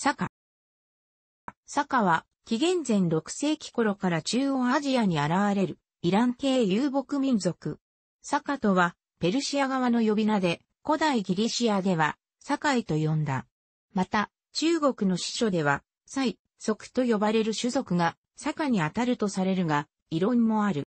坂。坂は、紀元前6世紀頃から中央アジアに現れる、イラン系遊牧民族。坂とは、ペルシア側の呼び名で、古代ギリシアでは、堺と呼んだ。また、中国の司書では、蔡、クと呼ばれる種族が、坂に当たるとされるが、異論もある。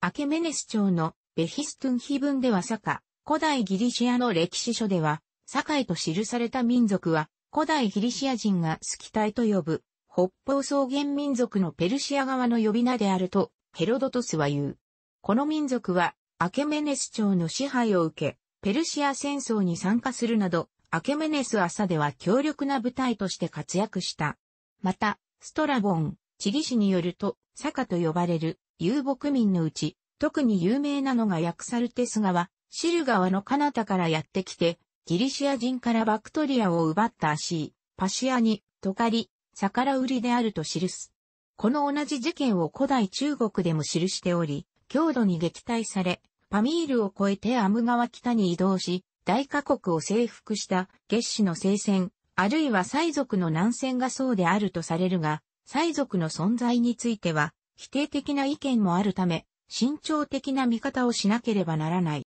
アケメネス朝のベヒストゥン碑文では坂、古代ギリシアの歴史書では、堺と記された民族は、古代ギリシア人がスキタイと呼ぶ、北方草原民族のペルシア側の呼び名であると、ヘロドトスは言う。この民族は、アケメネス朝の支配を受け、ペルシア戦争に参加するなど、アケメネス朝では強力な部隊として活躍した。また、ストラボン、チリ氏によると、サカと呼ばれる遊牧民のうち、特に有名なのがヤクサルテス川、シル川の彼方からやってきて、ギリシア人からバクトリアを奪ったアシー、パシアに、トカリ、逆ら売りであると記す。この同じ事件を古代中国でも記しており、強度に撃退され、パミールを越えてアム川北に移動し、大火国を征服した月氏の聖戦、あるいは西族の南戦がそうであるとされるが、西族の存在については、否定的な意見もあるため、慎重的な見方をしなければならない。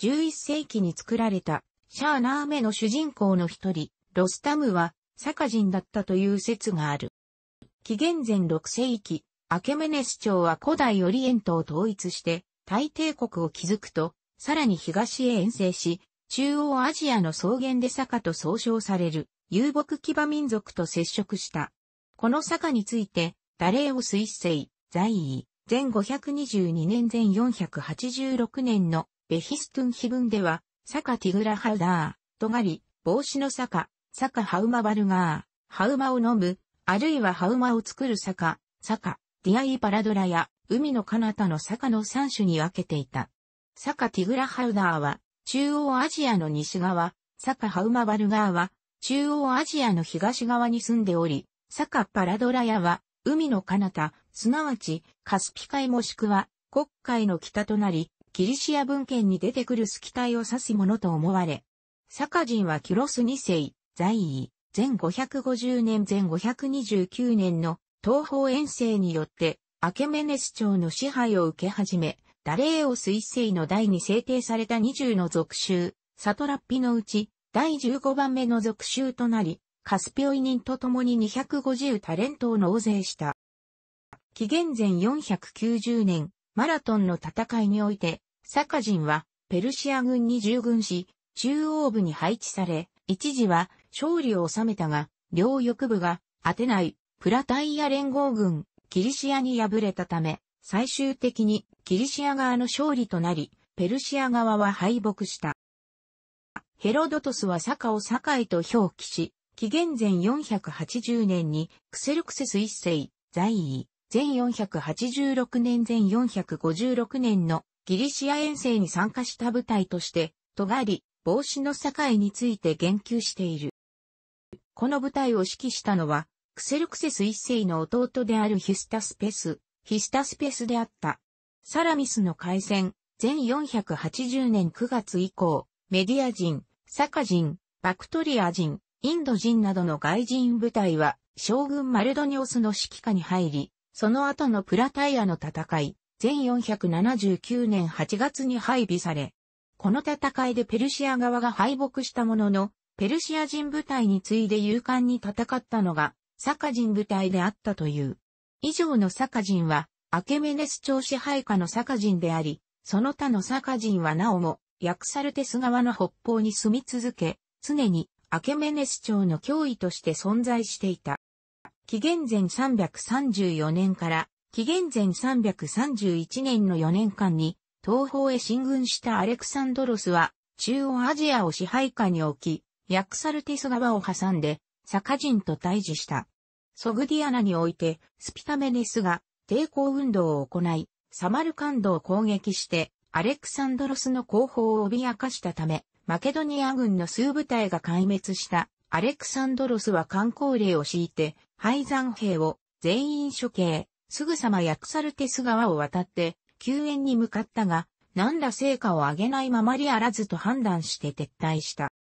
11世紀に作られたシャーナーメの主人公の一人、ロスタムは、サカ人だったという説がある。紀元前6世紀、アケメネス朝は古代オリエントを統一して、大帝国を築くと、さらに東へ遠征し、中央アジアの草原でサカと総称される遊牧騎馬民族と接触した。このサカについて、ダレオス一世、在位、前522年前486年のベヒストゥン碑文では、サカティグラハウダー、トガリ、帽子のサカ、サカハウマバルガー、ハウマを飲む、あるいはハウマを作るサカ、サカ、ディアイパラドラや、海の彼方のサカの3種に分けていた。サカティグラハウダーは、中央アジアの西側、サカハウマバルガーは、中央アジアの東側に住んでおり、サカパラドラヤは、海の彼方、すなわち、カスピ海もしくは、黒海の北となり、ギリシア文献に出てくるスキタイを指すものと思われ、サカ人はキュロス2世、在位、前550年前529年の東方遠征によって、アケメネス朝の支配を受け始め、ダレーオス1世の代に制定された20の属州、サトラッピのうち、第15番目の属州となり、カスピオイ人と共に250タレントを納税した。紀元前490年、マラトンの戦いにおいて、サカ人はペルシア軍に従軍し、中央部に配置され、一時は勝利を収めたが、両翼部がアテナイ、プラタイア連合軍、キリシアに敗れたため、最終的にキリシア側の勝利となり、ペルシア側は敗北した。ヘロドトスはサカを堺と表記し、紀元前480年にクセルクセス一世、在位、全486年全456年のギリシア遠征に参加した部隊として、尖り、リ、帽子の境について言及している。この部隊を指揮したのは、クセルクセス一世の弟であるヒスタスペス、ヒスタスペスであった。サラミスの海戦、全480年9月以降、メディア人、サカ人、バクトリア人、インド人などの外人部隊は、将軍マルドニオスの指揮下に入り、その後のプラタイアの戦い、全479年8月に配備され、この戦いでペルシア側が敗北したものの、ペルシア人部隊に次いで勇敢に戦ったのが、サカ人部隊であったという。以上のサカ人は、アケメネス朝支配下のサカ人であり、その他のサカ人はなおも、ヤクサルテス側の北方に住み続け、常にアケメネス朝の脅威として存在していた。紀元前334年から紀元前331年の4年間に東方へ進軍したアレクサンドロスは中央アジアを支配下に置き、ヤクサルティス川を挟んでサカ人と対峙した。ソグディアナにおいてスピタメネスが抵抗運動を行い、サマルカンドを攻撃してアレクサンドロスの後方を脅かしたため、マケドニア軍の数部隊が壊滅したアレクサンドロスは観光令を敷いて敗山兵を全員処刑、すぐさま薬サルテス川を渡って、救援に向かったが、何ら成果を上げないままりあらずと判断して撤退した。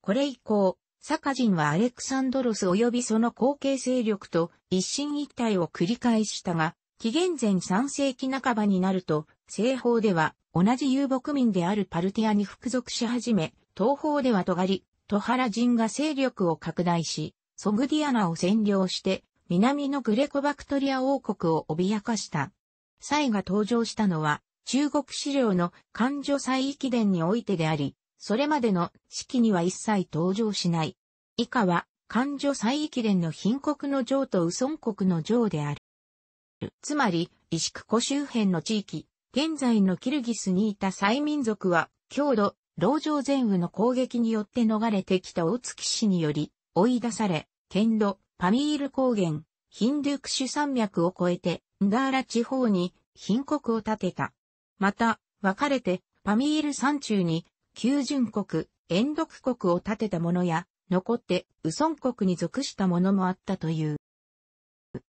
これ以降、サカ人はアレクサンドロス及びその後継勢力と一進一退を繰り返したが、紀元前3世紀半ばになると、西方では同じ遊牧民であるパルティアに服属し始め、東方では尖り、トハラ人が勢力を拡大し、ソグディアナを占領して、南のグレコバクトリア王国を脅かした。サイが登場したのは、中国資料の関女祭域伝においてであり、それまでの式には一切登場しない。以下は、関女祭域伝の貧国の城と右孫国の城である。つまり、石久湖周辺の地域、現在のキルギスにいたサイ民族は、強度、牢城前雨の攻撃によって逃れてきた大月氏により、追い出され、ンド、パミール高原、ヒンドゥクシュ山脈を越えて、ンダーラ地方に貧国を建てた。また、分かれて、パミール山中に、旧純国、遠独国を建てた者や、残って、ウソン国に属した者もあったという。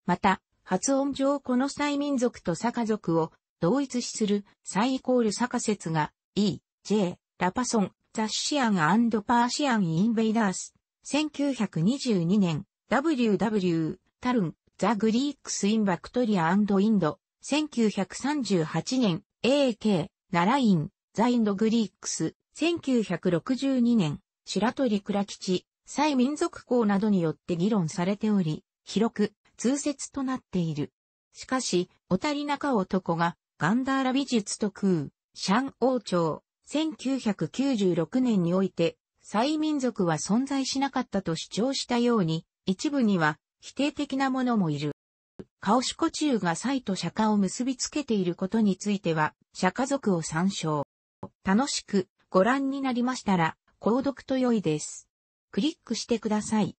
また、発音上この際民族とサカ族を同一視する、サイコールサカ説が、E、J、ラパソン、ザシアンパーシアンインベイダース、1922年、WW、タルン、ザ・グリークス・イン・バクトリア・アンド・インド、1938年、AK、ナライン、ザ・インド・グリークス、1962年、白鳥倉吉、蔡民族校などによって議論されており、広く、通説となっている。しかし、おたり中男が、ガンダーラ美術と空、シャン王朝、1996年において、サイ民族は存在しなかったと主張したように、一部には否定的なものもいる。カオシコ中がサイと釈迦を結びつけていることについては、釈迦族を参照。楽しくご覧になりましたら、購読と良いです。クリックしてください。